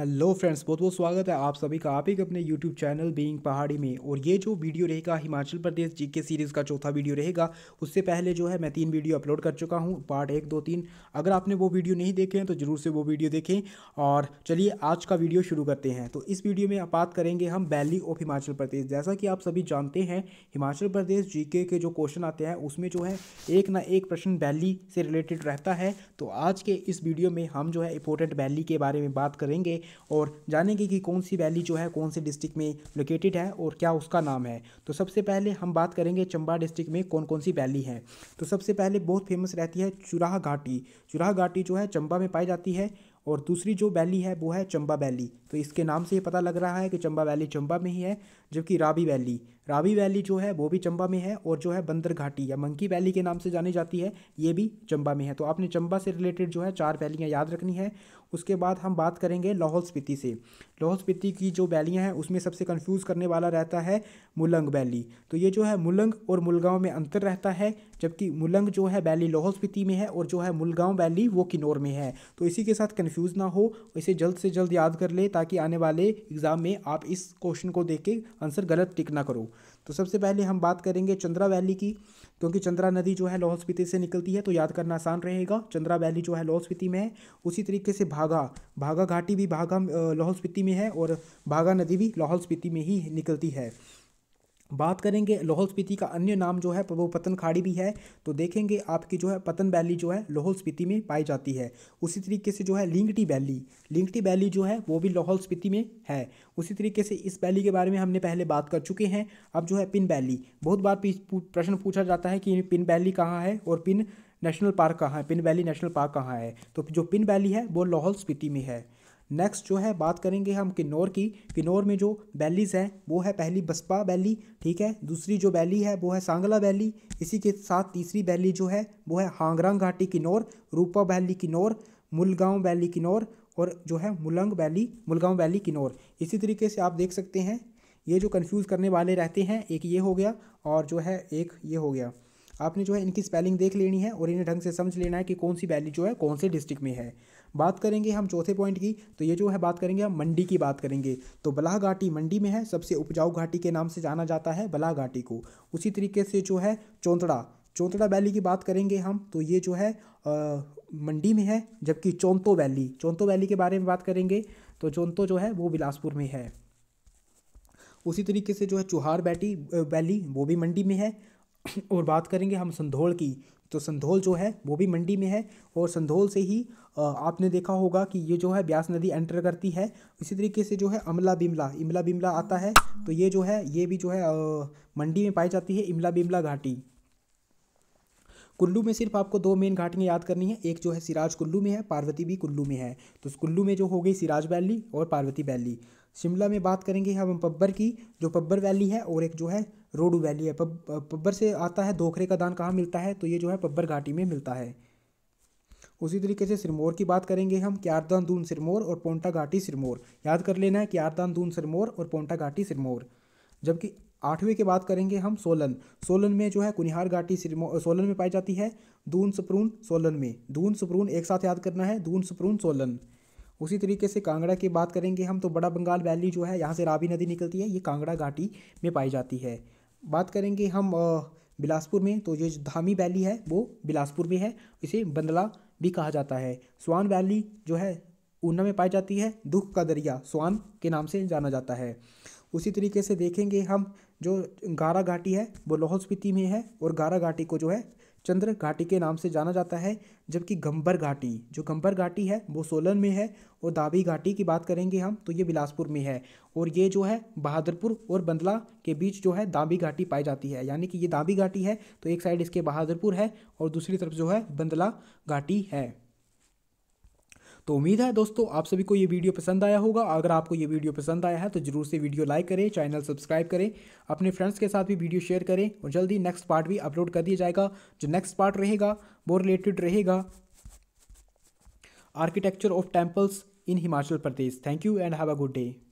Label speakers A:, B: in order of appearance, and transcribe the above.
A: hello friends बहुत बहुत स्वागत है आप सभी का आप एक अपने यूट्यूब चैनल बीइंग पहाड़ी में और ये जो वीडियो रहेगा हिमाचल प्रदेश जी के सीरीज़ का चौथा वीडियो रहेगा उससे पहले जो है मैं तीन वीडियो अपलोड कर चुका हूँ पार्ट एक दो तीन अगर आपने वो वीडियो नहीं देखे हैं तो ज़रूर से वो वीडियो देखें और चलिए आज का वीडियो शुरू करते हैं तो इस वीडियो में बात करेंगे हम वैली ऑफ हिमाचल प्रदेश जैसा कि आप सभी जानते हैं हिमाचल प्रदेश जी के जो क्वेश्चन आते हैं उसमें जो है एक ना एक प्रश्न वैली से रिलेटेड रहता है तो आज के इस वीडियो में हम जो है इंपॉर्टेंट वैली के बारे में बात करेंगे और जानेंगे कि कौन सी वैली जो है कौन से डिस्ट्रिक्ट में लोकेटेड है और क्या उसका नाम है तो सबसे पहले हम बात करेंगे चंबा डिस्ट्रिक्ट में कौन कौन सी वैली है तो सबसे पहले बहुत फेमस रहती है चुराह घाटी चुराह घाटी जो है चंबा में पाई जाती है और दूसरी जो वैली है वो है चंबा वैली तो इसके नाम से ये पता लग रहा है कि चंबा वैली चंबा में ही है जबकि राबी वैली रावी वैली जो है वो भी चंबा में है और जो है बंदर घाटी या मंकी वैली के नाम से जानी जाती है ये भी चंबा में है तो आपने चंबा से रिलेटेड जो है चार वैलियाँ याद रखनी है उसके बाद हम बात करेंगे लाहौल स्पीति से लाहौल स्पीति की जो वैलियाँ हैं उसमें सबसे कन्फ्यूज़ करने वाला रहता है मुलंग वैली तो ये जो है मुलंग और मुलगांव में अंतर रहता है जबकि मुलंग जो है वैली लाहौल स्पीति में है और जो है मुलगांव वैली वो किन्नौर में है तो इसी के साथ कन्फ्यूज़ ना हो इसे जल्द से जल्द याद कर ले ताकि आने वाले एग्ज़ाम में आप इस क्वेश्चन को देख के आंसर गलत टिक ना करो तो सबसे पहले हम बात करेंगे चंद्रा वैली की क्योंकि चंद्रा नदी जो है लाहौल स्पीति से निकलती है तो याद करना आसान रहेगा चंद्रा वैली जो है लाहौल स्पीति में है उसी तरीके से भागा भागा घाटी भी भागा लाहौल स्पीति में है और भागा नदी भी लाहौल स्पीति में ही निकलती है बात करेंगे लाहौल स्पीति का अन्य नाम जो है वो पतन खाड़ी भी है तो देखेंगे आपकी जो है पतन वैली जो है लाहौल स्पीति में पाई जाती है उसी तरीके से जो है लिंगटी वैली लिंगटी वैली जो है वो भी लाहौल स्पीति में है उसी तरीके से इस वैली के बारे में हमने पहले बात कर चुके हैं अब जो है पिन वैली बहुत बार प्रश्न पूछा जाता है कि पिन वैली कहाँ है और पिन नेशनल पार्क कहाँ है पिन वैली नेशनल पार्क कहाँ है तो जो पिन वैली है वो लाहौल स्पीति में है नेक्स्ट जो है बात करेंगे हम किन्नौर की किन्नौर में जो वैलीज़ हैं वो है पहली बसपा वैली ठीक है दूसरी जो वैली है वो है सांगला वैली इसी के साथ तीसरी वैली जो है वो है हांगरांग घाटी किन्नौर रूपा वैली किन्नौर मुलगांव वैली किन्नौर और जो है मुलंग वैली मुलगांव वैली किन्नौर इसी तरीके से आप देख सकते हैं ये जो कन्फ्यूज़ करने वाले रहते हैं एक ये हो गया और जो है एक ये हो गया आपने जो है इनकी स्पेलिंग देख लेनी है और इन्हें ढंग से समझ लेना है कि कौन सी वैली जो है कौन से डिस्ट्रिक्ट में है बात करेंगे हम चौथे पॉइंट की तो ये जो है बात करेंगे हम मंडी की बात करेंगे तो बलाह घाटी मंडी में है सबसे उपजाऊ घाटी के नाम से जाना जाता है बलाह घाटी को उसी तरीके से जो है चौंतड़ा चौंतड़ा वैली की बात करेंगे हम तो ये जो है आ, मंडी में है जबकि चौंतो वैली चौंतो वैली के बारे में बात करेंगे तो चौंतो जो है वो बिलासपुर में है उसी तरीके से जो है चुहार बैटी वैली वो भी मंडी में है और बात करेंगे हम संधोल की तो संधोल जो है वो भी मंडी में है और संधोल से ही आपने देखा होगा कि ये जो है ब्यास नदी एंटर करती है इसी तरीके से जो है अमला बिमला इमला बिमला आता है तो ये जो है ये भी जो है मंडी में पाई जाती है इमला बिमला घाटी कुल्लू में सिर्फ आपको दो मेन घाटियाँ याद करनी है एक जो है सिराज कुल्लू में है पार्वती भी कुल्लू में है तो कुल्लू में जो हो गई सिराज वैली और पार्वती वैली शिमला में बात करेंगे हम पब्बर की जो पब्बर वैली है और एक जो है रोडू वैली है पब पब्बर से आता है धोखरे का दान कहाँ मिलता है तो ये जो है पब्बर घाटी में मिलता है उसी तरीके से सिरमौर की बात करेंगे हम क्यारदान दून सिरमौर और पोंटा घाटी सिरमौर याद कर लेना है क्यारदान दून सिरमौर और पोंटा घाटी सिरमौर जबकि आठवें की बात करेंगे हम सोलन सोलन में जो है कुनिहार घाटी सिरमौर सोलन में पाई जाती है दून सप्रून सोलन में दून सप्रून एक साथ याद करना है दून सप्रून सोलन उसी तरीके से कांगड़ा की बात करेंगे हम तो बड़ा बंगाल वैली जो है यहाँ से रावी नदी निकलती है ये कांगड़ा घाटी में पाई जाती है बात करेंगे हम बिलासपुर में तो ये धामी वैली है वो बिलासपुर में है इसे बंदला भी कहा जाता है स्वान वैली जो है ऊना में पाई जाती है दुख का दरिया स्वान के नाम से जाना जाता है उसी तरीके से देखेंगे हम जो गारा घाटी है वो लाहौल स्पीति में है और गारा घाटी को जो है चंद्र घाटी के नाम से जाना जाता है जबकि गंबर घाटी जो गंबर घाटी है वो सोलन में है और दाबी घाटी की बात करेंगे हम तो ये बिलासपुर में है और ये जो है बहादुरपुर और बंदला के बीच जो है दाबी घाटी पाई जाती है यानी कि ये दाबी घाटी है तो एक साइड इसके बहादुरपुर है और दूसरी तरफ जो है बंदला घाटी है तो उम्मीद है दोस्तों आप सभी को ये वीडियो पसंद आया होगा अगर आपको ये वीडियो पसंद आया है तो जरूर से वीडियो लाइक करें चैनल सब्सक्राइब करें अपने फ्रेंड्स के साथ भी वीडियो शेयर करें और जल्दी नेक्स्ट पार्ट भी अपलोड कर दिया जाएगा जो नेक्स्ट पार्ट रहेगा वो रिलेटेड रहेगा architecture of temples in Himachal Pradesh thank you and have a good day